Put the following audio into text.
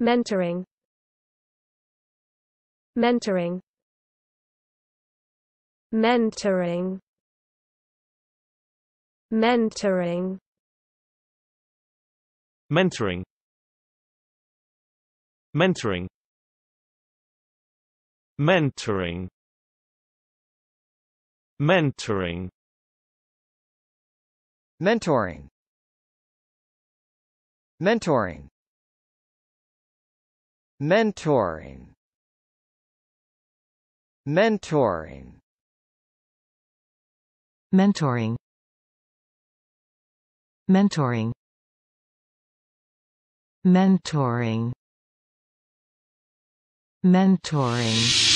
mentoring mentoring mentoring mentoring mentoring mentoring mentoring mentoring mentoring mentoring Mentoring Mentoring Mentoring Mentoring Mentoring Mentoring